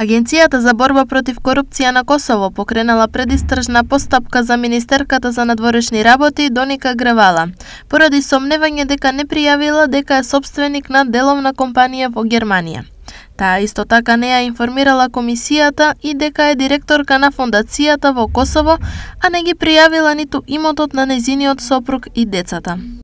Агенцијата за борба против корупција на Косово покренала предистражна постапка за Министерката за надворешни работи Доника Гревала, поради сомневање дека не пријавила дека е собственик на деловна компанија во Германија. Таа исто така не ја информирала комисијата и дека е директорка на фондацијата во Косово, а не ги пријавила ниту имотот на незиниот сопруг и децата.